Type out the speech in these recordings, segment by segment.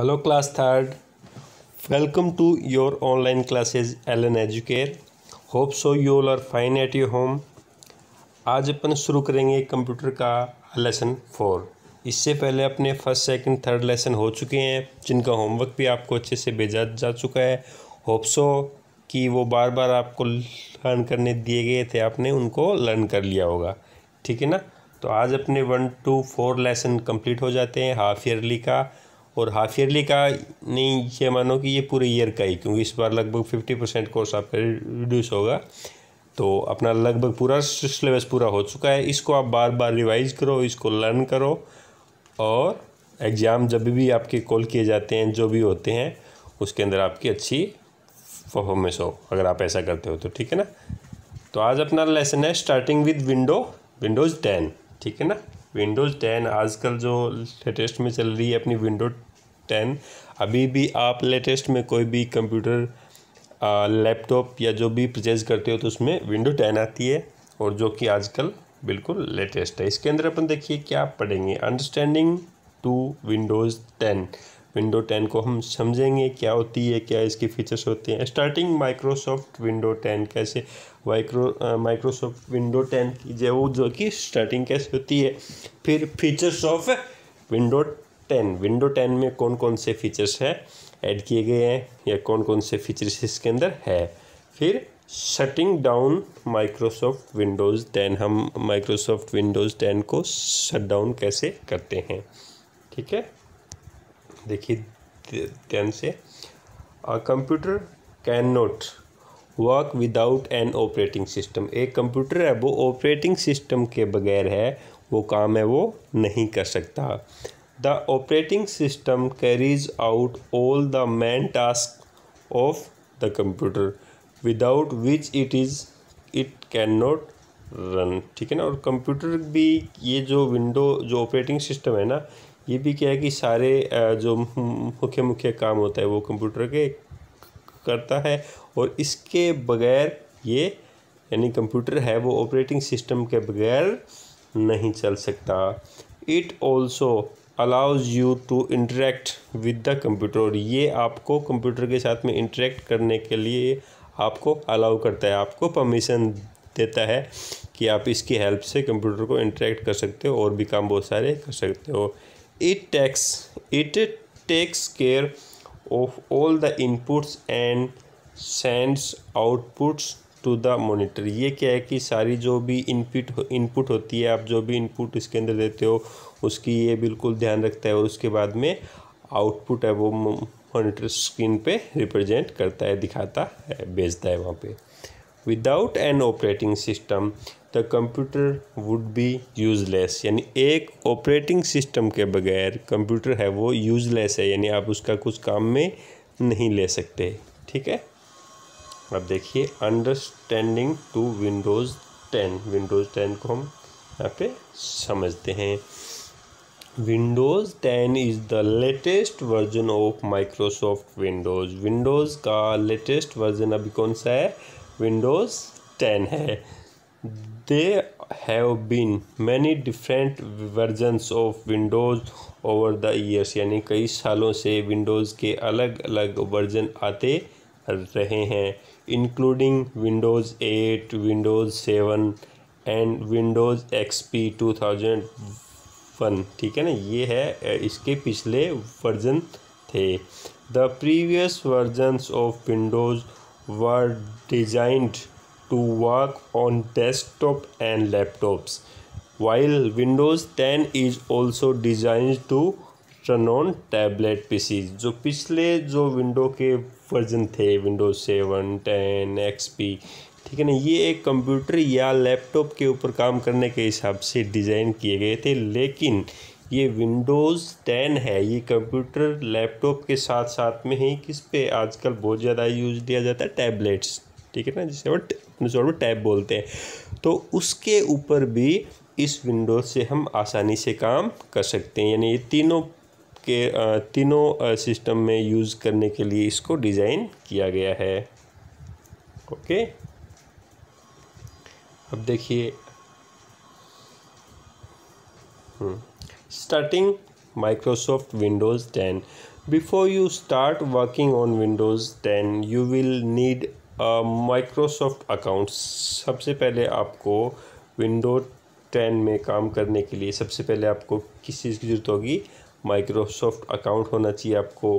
Class third welcome to your online classes L N Educare hope so you all are fine at your home आज अपन शुरू करेंगे computer का lesson four इससे पहले अपने फर्स्ट सेकंड थर्ड लेसन हो चुके हैं जिनका होमवर्क भी आपको अच्छे से भेजा जा चुका है होप सो कि वो बार बार आपको लर्न करने दिए गए थे आपने उनको लर्न कर लिया होगा ठीक है ना तो आज अपने one two four lesson complete हो जाते हैं हाफ ईयरली का और हाफ ईयरली का नहीं ये मानो कि ये पूरे ईयर का ही क्योंकि इस बार लगभग फिफ्टी परसेंट कोर्स आपका रिड्यूस होगा तो अपना लगभग पूरा सिलेबस पूरा हो चुका है इसको आप बार बार रिवाइज करो इसको लर्न करो और एग्ज़ाम जब भी आपके कॉल किए जाते हैं जो भी होते हैं उसके अंदर आपकी अच्छी परफॉर्मेंस हो अगर आप ऐसा करते हो तो ठीक है ना तो आज अपना लेसन है starting with Window Windows ten ठीक है ना विंडोज़ टेन आजकल जो लेटेस्ट में चल रही है अपनी विंडो टेन अभी भी आप लेटेस्ट में कोई भी कंप्यूटर लैपटॉप या जो भी परचेज करते हो तो उसमें विंडो टेन आती है और जो कि आजकल बिल्कुल लेटेस्ट है इसके अंदर अपन देखिए क्या पढ़ेंगे understanding to Windows ten Window ten को हम समझेंगे क्या होती है क्या इसके फीचर्स होते हैं स्टार्टिंग माइक्रोसॉफ्ट विंडो टेन कैसे माइक्रो माइक्रोसॉफ्ट विंडो टेन की जो वो जो कि स्टार्टिंग कैसे होती है फिर features of window ten Window ten में कौन कौन से फीचर्स है ऐड किए गए हैं या कौन कौन से फीचर्स इसके अंदर है फिर shutting down Microsoft Windows ten हम माइक्रोसॉफ्ट विंडोज़ टेन को शट डाउन कैसे करते हैं ठीक है देखिए ध्यान से a computer can not work without an operating system एक कंप्यूटर है वो ऑपरेटिंग सिस्टम के बगैर है वो काम है वो नहीं कर सकता the operating system carries out all the main task of the computer without which it is it cannot नॉट रन ठीक है ना और कंप्यूटर भी ये जो विंडो जो ऑपरेटिंग सिस्टम है ना ये भी क्या है कि सारे जो मुख्य मुख्य काम होता है वो कंप्यूटर के करता है और इसके बगैर ये यानी कंप्यूटर है वो ऑपरेटिंग सिस्टम के बगैर नहीं चल सकता it also allows you to interact with the computer और ये आपको कंप्यूटर के साथ में इंटरेक्ट करने के लिए आपको अलाउ करता है आपको परमिशन देता है कि आप इसकी हेल्प से कंप्यूटर को इंटरेक्ट कर सकते हो और भी काम बहुत सारे कर सकते हो it takes it takes care of all the inputs and sends outputs to the monitor ये क्या है कि सारी जो भी input इनपुट होती है आप जो भी इनपुट इसके अंदर देते हो उसकी ये बिल्कुल ध्यान रखता है और उसके बाद में आउटपुट है वो मोनिटर स्क्रीन पे रिप्रेजेंट करता है दिखाता है भेजता है वहाँ पे without an operating system the computer would be useless यानी एक ऑपरेटिंग सिस्टम के बगैर कंप्यूटर है वो यूज़लेस है यानी आप उसका कुछ काम में नहीं ले सकते ठीक है अब देखिए understanding to Windows ten Windows ten को हम यहाँ पे समझते हैं Windows ten is the latest version of Microsoft Windows Windows का लेटेस्ट वर्जन अभी कौन सा है विंडोज़ टेन है There have been many different versions of Windows over the years यानी कई सालों से Windows के अलग अलग वर्जन आते रहे हैं including Windows 8, Windows 7 and Windows XP 2001 ठीक है ना ये है इसके पिछले वर्जन थे The previous versions of Windows were designed to work on desktop and laptops while Windows 10 is also designed to run on tablet P जो पिछले जो विंडो के वर्जन थे Windows seven ten X P ठीक है ना ये एक कंप्यूटर या लैपटॉप के ऊपर काम करने के हिसाब से डिज़ाइन किए गए थे लेकिन ये विंडोज़ टेन है ये कंप्यूटर लैपटॉप के साथ साथ में ही किस पे आजकल बहुत ज़्यादा यूज दिया जाता है टैबलेट्स ठीक है ना जिसे बट मिजोरम में टैब बोलते हैं तो उसके ऊपर भी इस विंडो से हम आसानी से काम कर सकते हैं यानी ये तीनों के तीनों सिस्टम में यूज़ करने के लिए इसको डिज़ाइन किया गया है ओके अब देखिए starting Microsoft Windows 10. Before you start working on Windows 10, you will need Microsoft account सबसे पहले आपको विंडो टेन में काम करने के लिए सबसे पहले आपको किस चीज़ की ज़रूरत होगी माइक्रोसॉफ्ट अकाउंट होना चाहिए आपको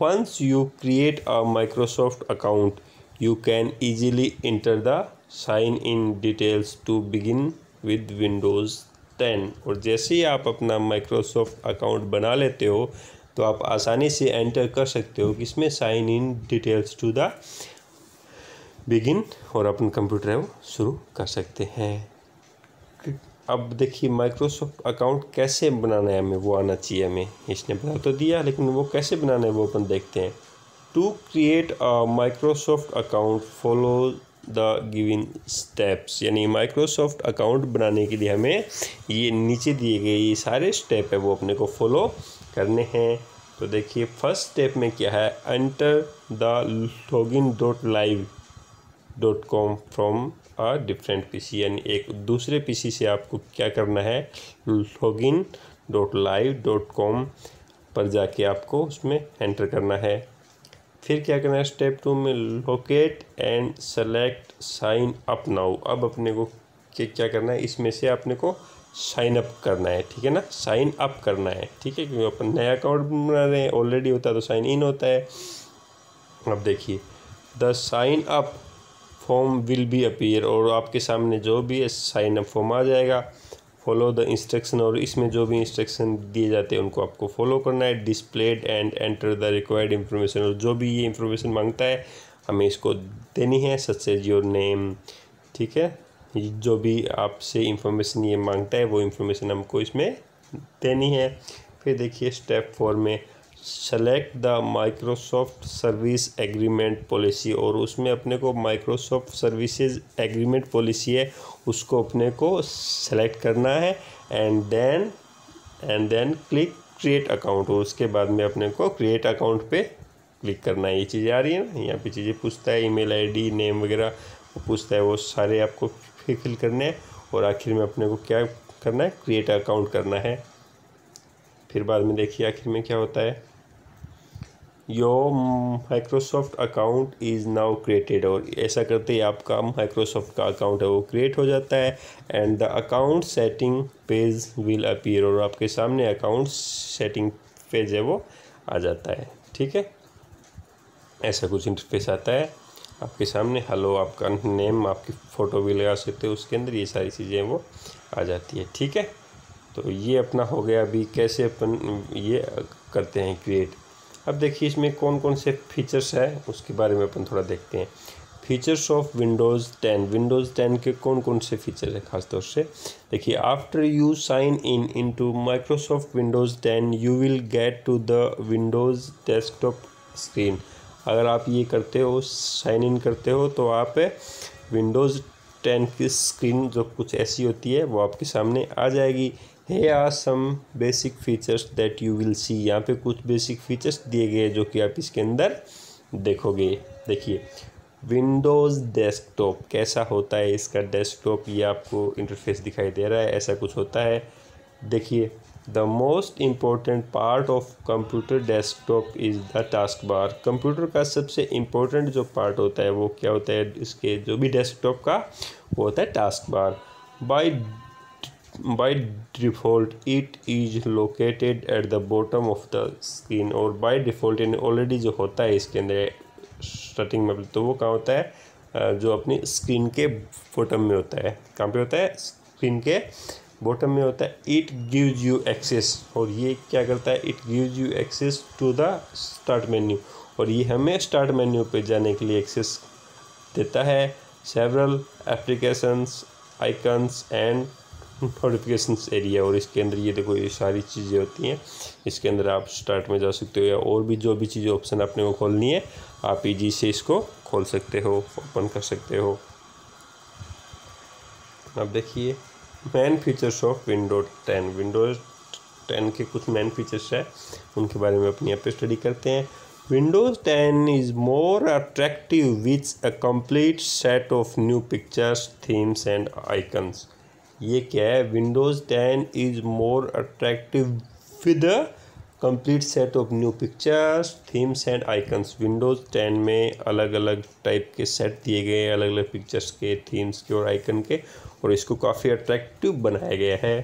once you create a Microsoft account you can easily enter the sign in details to begin with Windows ten और जैसे ही आप अपना माइक्रोसॉफ्ट अकाउंट बना लेते हो तो आप आसानी से एंटर कर सकते हो किसमें sign in details to the begin और अपन कंप्यूटर है वो शुरू कर सकते हैं अब देखिए माइक्रोसॉफ्ट अकाउंट कैसे बनाना है हमें वो आना चाहिए हमें इसने बता तो दिया लेकिन वो कैसे बनाना है वो अपन देखते हैं to create a Microsoft account follow the given steps यानी माइक्रोसॉफ्ट अकाउंट बनाने के लिए हमें ये नीचे दिए गए ये सारे स्टेप है वो अपने को फॉलो करने हैं तो देखिए फर्स्ट स्टेप में क्या है enter the login dot live dot com from a different C यानी एक दूसरे सी से आपको क्या करना है login dot live dot com पर जाके आपको उसमें एंटर करना है फिर क्या करना है स्टेप टू में locate and select sign up now अब अपने को क्या करना है इसमें से अपने को साइन अप करना है ठीक है ना साइन अप करना है ठीक है क्योंकि अपन नया अकाउंट बना रहे हैं ऑलरेडी होता है तो साइन इन होता है अब देखिए the sign up form will be appear और आपके सामने जो भी साइन अप फॉर्म आ जाएगा फॉलो द इंस्ट्रक्शन और इसमें जो भी इंस्ट्रक्शन दिए जाते हैं उनको आपको फॉलो करना है displayed and enter the required information और जो भी ये इन्फॉर्मेशन मांगता है हमें इसको देनी है सच एज योर नेम ठीक है जो भी आपसे इंफॉर्मेशन ये मांगता है वो इन्फॉर्मेशन हमको इसमें देनी है फिर देखिए स्टेप फोर में select the Microsoft service agreement policy और उसमें अपने को माइक्रोसॉफ्ट सर्विसेज एग्रीमेंट पॉलिसी है उसको अपने को सेलेक्ट करना है and then and then click create account और उसके बाद में अपने को क्रिएट अकाउंट पे क्लिक करना है ये चीज़ें आ रही है ना यहाँ पे चीज़ें पूछता है ईमेल आईडी नेम वगैरह पूछता है वो सारे आपको फिल करने हैं और आखिर में अपने को क्या करना है क्रिएट अकाउंट करना है फिर बाद में देखिए आखिर में क्या होता है your Microsoft account is now created और ऐसा करते ही आपका माइक्रोसॉफ्ट का अकाउंट है वो क्रिएट हो जाता है and the account setting page will appear और आपके सामने अकाउंट सेटिंग पेज है वो आ जाता है ठीक है ऐसा कुछ इंटरफेस आता है आपके सामने हेलो आपका नेम आपकी फ़ोटो भी लगा सकते हो उसके अंदर ये सारी चीज़ें वो आ जाती है ठीक है तो ये अपना हो गया अभी कैसे अपन ये करते हैं क्रिएट अब देखिए इसमें कौन कौन से फीचर्स है उसके बारे में अपन थोड़ा देखते हैं features of Windows ten Windows ten के कौन कौन से फीचर है खासतौर से देखिए after you sign in in to Microsoft Windows ten you will get to the Windows desktop screen अगर आप ये करते हो साइन इन करते हो तो आप विंडोज़ टेन की स्क्रीन जो कुछ ऐसी होती है वो आपके सामने आ जाएगी here are some basic features that you will see यहाँ पे कुछ बेसिक फीचर्स दिए गए जो कि आप इसके अंदर देखोगे देखिए विंडोज़ डेस्कटॉप कैसा होता है इसका डेस्कटॉप ये आपको इंटरफेस दिखाई दे रहा है ऐसा कुछ होता है देखिए the most important part of computer desktop is the task bar computer का सबसे इम्पोर्टेंट जो पार्ट होता है वो क्या होता है इसके जो भी डेस्कटॉप का वो होता है task bar by by default it is located at the bottom of the screen और बाई default यानी already जो होता है इसके अंदर स्टार्टिंग में तो वो कहाँ होता है जो अपनी स्क्रीन के बॉटम में होता है कहाँ पे होता है स्क्रीन के बॉटम में होता है इट गिव्स यू एक्सेस और ये क्या करता है it gives you access to the start menu और ये हमें स्टार्ट मेन्यू पे जाने के लिए एक्सेस देता है several applications icons and notification area और इसके अंदर ये देखो ये सारी चीज़ें होती हैं इसके अंदर आप स्टार्ट में जा सकते हो या और भी जो भी चीज़ ऑप्शन अपने को खोलनी है आप ईजी से इसको खोल सकते हो ओपन कर सकते हो अब देखिए main features of window ten Windows ten के कुछ मैन फीचर्स है उनके बारे में अपनी यहाँ पे स्टडी करते हैं Windows ten is more attractive with a complete set of new pictures themes and icons ये क्या है Windows ten is more attractive with complete set of new pictures themes and icons Windows ten में अलग अलग type के set दिए गए हैं अलग अलग पिक्चर्स के थीम्स के और आइकन के और इसको काफ़ी अट्रैक्टिव बनाया गया है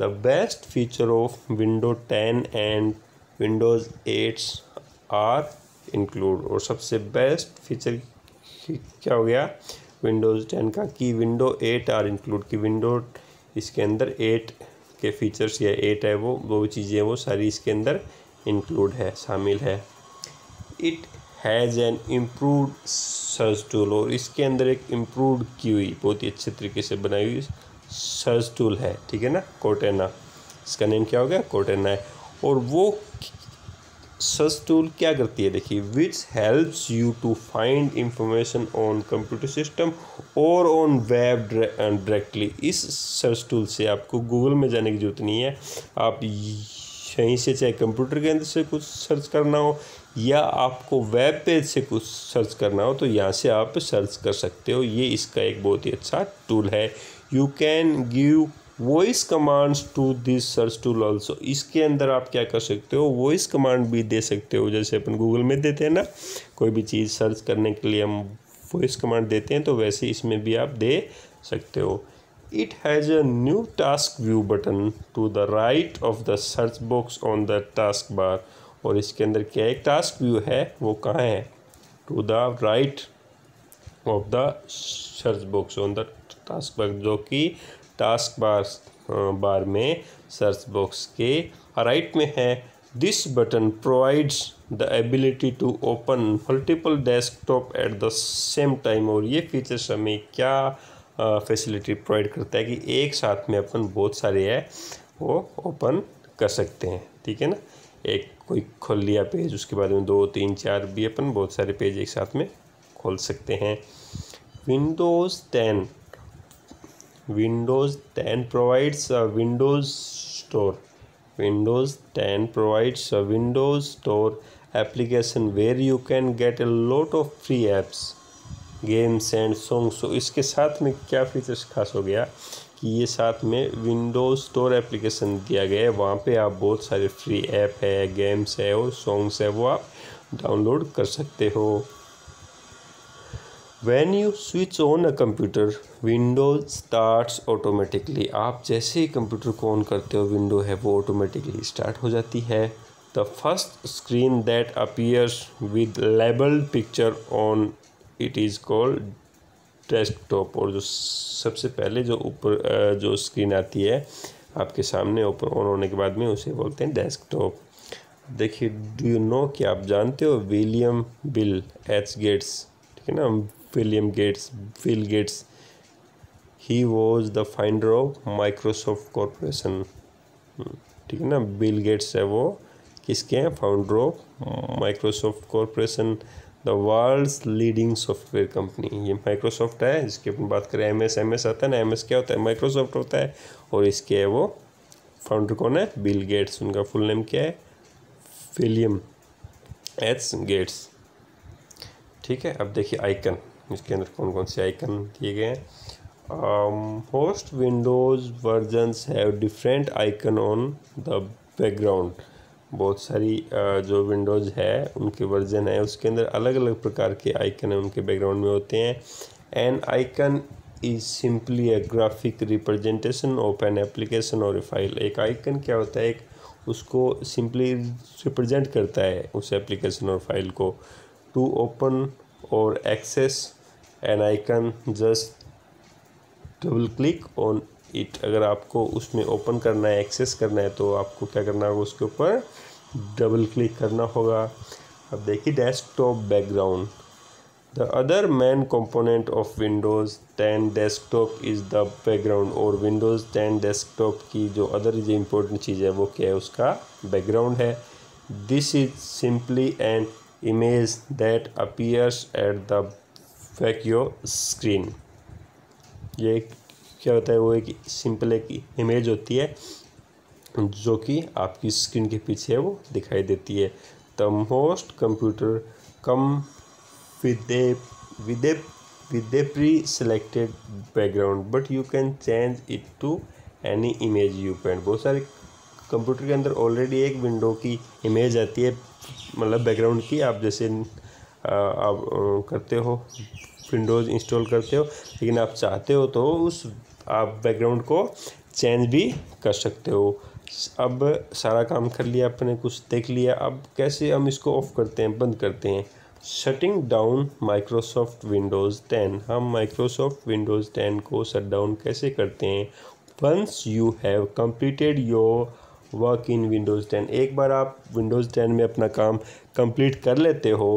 the best feature of window ten and Windows eights are include और सबसे बेस्ट फीचर क्या हो गया विंडोज़ टेन का कि विंडो एट आर इंक्लूड कि विंडो इसके अंदर एट के फीचर्स या एट है वो वो चीज़ें वो सारी इसके अंदर इंक्लूड है शामिल है it has an improved search tool और इसके अंदर एक इम्प्रूवड की हुई बहुत ही अच्छे तरीके से बनाई हुई सर्च टूल है ठीक है ना कोटेना इसका नेम क्या हो गया कोटेना है और वो सर्च टूल क्या करती है देखिए which helps you to find information on computer system और ऑन वेब डायरेक्टली इस सर्च टूल से आपको गूगल में जाने की जरूरत नहीं है आप यहीं से चाहे कंप्यूटर के अंदर से कुछ सर्च करना हो या आपको वेब पेज से कुछ सर्च करना हो तो यहाँ से आप सर्च कर सकते हो ये इसका एक बहुत ही अच्छा टूल है you can give voice commands to this search tool also इसके अंदर आप क्या कर सकते हो वॉइस कमांड भी दे सकते हो जैसे अपन गूगल में देते हैं ना कोई भी चीज़ सर्च करने के लिए हम वॉइस कमांड देते हैं तो वैसे इसमें भी आप दे सकते हो it has a new task view button to the right of the search box on the task bar और इसके अंदर क्या एक टास्क व्यू है वो कहाँ है to the right of the search box on the task bar जो कि टास्क बार बार में सर्च बॉक्स के राइट में है this button provides the ability to open multiple desktop at the same time और ये फीचर्स हमें क्या फैसिलिटी uh, प्रोवाइड करता है कि एक साथ में अपन बहुत सारे है वो ओपन कर सकते हैं ठीक है ना एक कोई खोल लिया पेज उसके बाद में दो तीन चार भी अपन बहुत सारे पेज एक साथ में खोल सकते हैं Windows ten Windows 10 provides a Windows Store. Windows 10 provides a Windows Store application where you can get a lot of free apps, games and songs. So इसके साथ में क्या फीचर्स खास हो गया कि ये साथ में विंडोज़ स्टोर एप्लीकेशन दिया गया है वहाँ पे आप बहुत सारे फ्री ऐप है गेम्स है और सॉन्ग्स है वो आप डाउनलोड कर सकते हो When you switch on a computer window starts automatically आप जैसे ही कंप्यूटर को ऑन करते हो विंडो है वो ऑटोमेटिकली स्टार्ट हो जाती है the first screen that appears with labelled picture on it is called desktop और जो सबसे पहले जो ऊपर जो स्क्रीन आती है आपके सामने ऊपर ऑन होने के बाद में उसे बोलते हैं डेस्कटॉप देखिए डू यू नो कि आप जानते हो विलियम बिल एच गेट्स ठीक है ना William Gates, Bill Gates. He was the founder of Microsoft Corporation. Hmm, ठीक है ना बिल गेट्स है वो किसके हैं founder of Microsoft corporation the world's leading software company ये माइक्रोसॉफ्ट है जिसकी अपन बात करें एम एस एम एस आता है ना एम एस क्या होता है माइक्रोसॉफ्ट होता है और इसके है वो फाउंडर कौन है बिल गेट्स उनका फुल नेम क्या है फिलियम एच गेट्स ठीक है अब देखिए आइकन इसके अंदर कौन कौन से आइकन किए गए हैं most Windows versions have different icon on the background बहुत सारी uh, जो विंडोज़ है उनके वर्जन है उसके अंदर अलग अलग प्रकार के आइकन हैं उनके बैकग्राउंड में होते हैं an icon is simply a graphic representation of an application और ए फाइल एक आइकन क्या होता है एक उसको सिंपली रिप्रेजेंट करता है उस एप्लीकेशन और फाइल को टू ओपन और access and I can just double click on it अगर आपको उसमें ओपन करना है एक्सेस करना है तो आपको क्या करना होगा उसके ऊपर डबल क्लिक करना होगा अब देखिए desktop background the other main component of Windows ten desktop is the background और विंडोज़ टेन डेस्कटॉप की जो अदर जो इम्पोर्टेंट चीज़ है वो क्या है उसका बैकग्राउंड है this is simply an image that appears at the vacuum screen ये क्या होता है वो एक सिंपल एक इमेज होती है जो कि आपकी स्क्रीन के पीछे वो दिखाई देती है the most computer come with with with a pre-selected background but you can change it to any image you बहुत सारे कंप्यूटर के अंदर ऑलरेडी एक विंडो की इमेज आती है मतलब बैकग्राउंड की आप जैसे आप करते हो विंडोज़ इंस्टॉल करते हो लेकिन आप चाहते हो तो उस आप बैकग्राउंड को चेंज भी कर सकते हो अब सारा काम कर लिया आपने कुछ देख लिया अब कैसे हम इसको ऑफ़ करते हैं बंद करते हैं shutting down Microsoft Windows ten हम माइक्रोसॉफ्ट विंडोज़ टेन को शट डाउन कैसे करते हैं once you have completed your work in Windows ten एक बार आप विंडोज़ टेन में अपना काम कंप्लीट कर लेते हो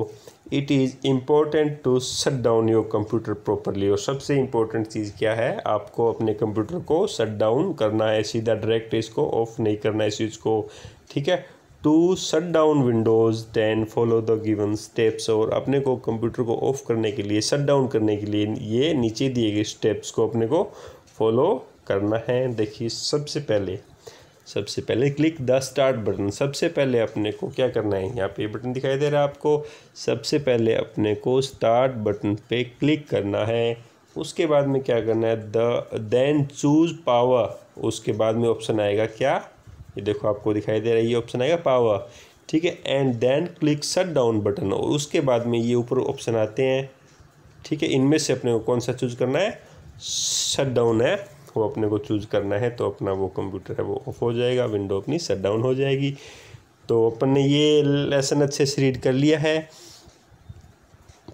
it is important to shut down your computer properly और सबसे इम्पोर्टेंट चीज़ क्या है आपको अपने कंप्यूटर को शट डाउन करना है सीधा डायरेक्ट इसको ऑफ नहीं करना है स्विच को ठीक है to shut down Windows then follow the given steps और अपने को कंप्यूटर को ऑफ करने के लिए शट डाउन करने के लिए ये नीचे दिए गए स्टेप्स को अपने को फॉलो करना है देखिए सबसे पहले सबसे पहले क्लिक द स्टार्ट बटन सबसे पहले अपने को क्या करना है यहाँ पे ये बटन दिखाई दे रहा है आपको सबसे पहले अपने को स्टार्ट बटन पे क्लिक करना है उसके बाद में क्या करना है द देन चूज पावर उसके बाद में ऑप्शन आएगा क्या ये देखो आपको दिखाई दे रहा है ये ऑप्शन आएगा पावर ठीक है and then click shut down button और उसके बाद में ये ऊपर ऑप्शन आते हैं ठीक है इनमें से अपने को कौन सा चूज करना है शट डाउन है को अपने को चूज़ करना है तो अपना वो कंप्यूटर है वो ऑफ हो जाएगा विंडो अपनी शट डाउन हो जाएगी तो अपन ने ये लेसन अच्छे से रीड कर लिया है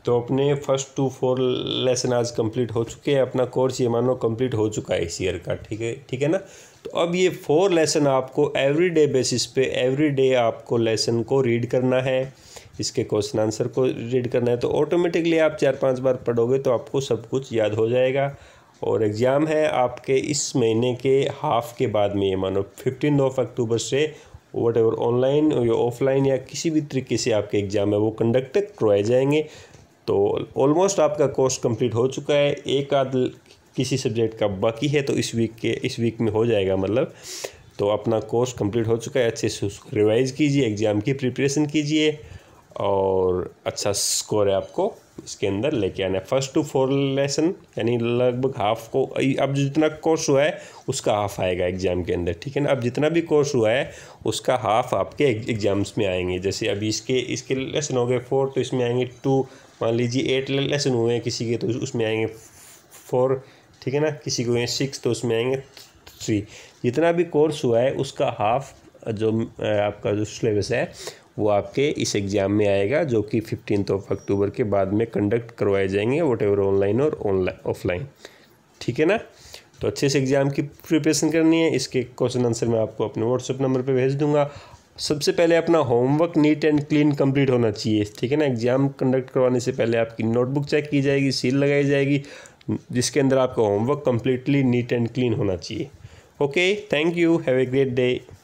तो अपने फर्स्ट टू फोर लेसन आज कंप्लीट हो चुके हैं अपना कोर्स ये मानो कंप्लीट हो चुका है इस ईयर का ठीक है ठीक है ना तो अब ये फोर लेसन आपको एवरी डे बेसिस पे एवरी डे आपको लेसन को रीड करना है इसके क्वेश्चन आंसर को रीड करना है तो ऑटोमेटिकली आप चार पांच बार पढ़ोगे तो आपको सब कुछ याद हो जाएगा और एग्ज़ाम है आपके इस महीने के हाफ के बाद में ये मानो फिफ्टीन ऑफ अक्टूबर से वट एवर ऑनलाइन या ऑफलाइन या किसी भी तरीके से आपके एग्ज़ाम है वो कंडक्ट करवाए जाएंगे तो ऑलमोस्ट आपका कोर्स कंप्लीट हो चुका है एक आध किसी सब्जेक्ट का बाकी है तो इस वीक के इस वीक में हो जाएगा मतलब तो अपना कोर्स कंप्लीट हो चुका है अच्छे से उसको रिवाइज़ कीजिए एग्ज़ाम की प्रिपरेशन कीजिए और अच्छा स्कोर है आपको इसके अंदर लेके आना है फर्स्ट टू फोर लेसन यानी लगभग हाफ को अब जितना कोर्स हुआ है उसका हाफ आएगा एग्ज़ाम के अंदर ठीक है ना अब जितना भी कोर्स हुआ है उसका हाफ आपके एग्ज़ाम्स में आएंगे जैसे अभी इसके इसके लेसन हो गए फोर तो इसमें आएंगे टू मान लीजिए एट लेसन हुए हैं किसी के तो उसमें आएंगे फोर ठीक है ना किसी को सिक्स तो उसमें आएंगे थ्री जितना भी कोर्स हुआ है उसका हाफ जो आपका जो सिलेबस है वो आपके इस एग्ज़ाम में आएगा जो कि फिफ्टीन ऑफ अक्टूबर के बाद में कंडक्ट करवाए जाएंगे वट एवर ऑनलाइन और ऑनलाइन ऑफलाइन ठीक है ना तो अच्छे से एग्ज़ाम की प्रिपरेशन करनी है इसके क्वेश्चन आंसर मैं आपको अपने व्हाट्सअप नंबर पर भेज दूंगा सबसे पहले अपना homework neat and clean complete होना चाहिए ठीक है ना एग्ज़ाम कंडक्ट करवाने से पहले आपकी नोटबुक चेक की जाएगी सील लगाई जाएगी जिसके अंदर आपका homework completely neat and clean होना चाहिए okay thank you have a great day